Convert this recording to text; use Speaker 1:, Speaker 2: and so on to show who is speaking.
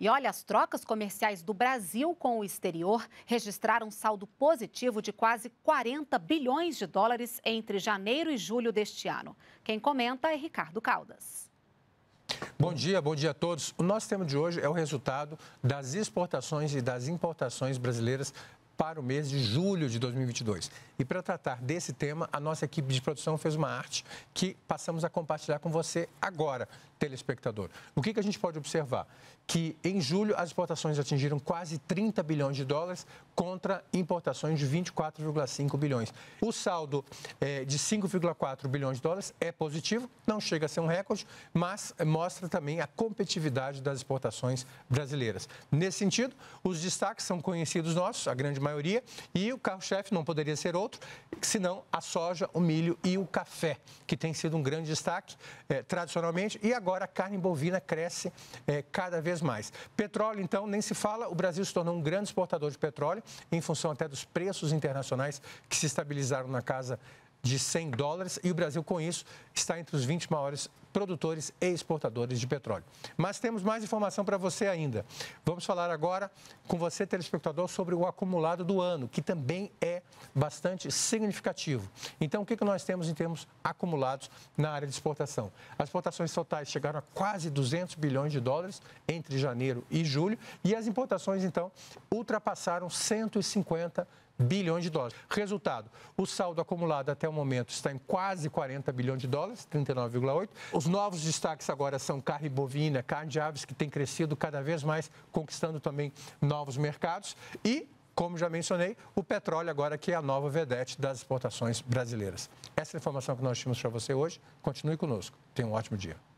Speaker 1: E olha, as trocas comerciais do Brasil com o exterior registraram um saldo positivo de quase 40 bilhões de dólares entre janeiro e julho deste ano. Quem comenta é Ricardo Caldas.
Speaker 2: Bom dia, bom dia a todos. O nosso tema de hoje é o resultado das exportações e das importações brasileiras para o mês de julho de 2022. E para tratar desse tema, a nossa equipe de produção fez uma arte que passamos a compartilhar com você agora, telespectador. O que, que a gente pode observar? Que em julho as exportações atingiram quase 30 bilhões de dólares contra importações de 24,5 bilhões. O saldo é, de 5,4 bilhões de dólares é positivo, não chega a ser um recorde, mas mostra também a competitividade das exportações brasileiras. Nesse sentido, os destaques são conhecidos nossos, a grande maioria maioria, e o carro-chefe não poderia ser outro, senão a soja, o milho e o café, que tem sido um grande destaque eh, tradicionalmente, e agora a carne bovina cresce eh, cada vez mais. Petróleo, então, nem se fala, o Brasil se tornou um grande exportador de petróleo, em função até dos preços internacionais que se estabilizaram na casa de 100 dólares, e o Brasil, com isso, está entre os 20 maiores produtores e exportadores de petróleo. Mas temos mais informação para você ainda. Vamos falar agora com você, telespectador, sobre o acumulado do ano, que também é bastante significativo. Então, o que, que nós temos em termos acumulados na área de exportação? As exportações totais chegaram a quase 200 bilhões de dólares entre janeiro e julho, e as importações, então, ultrapassaram 150 bilhões de dólares. Resultado, o saldo acumulado até o momento está em quase 40 bilhões de dólares, 39,8. Os novos destaques agora são carne bovina, carne de aves, que tem crescido cada vez mais, conquistando também novos mercados. E, como já mencionei, o petróleo agora que é a nova vedete das exportações brasileiras. Essa é a informação que nós tínhamos para você hoje. Continue conosco. Tenha um ótimo dia.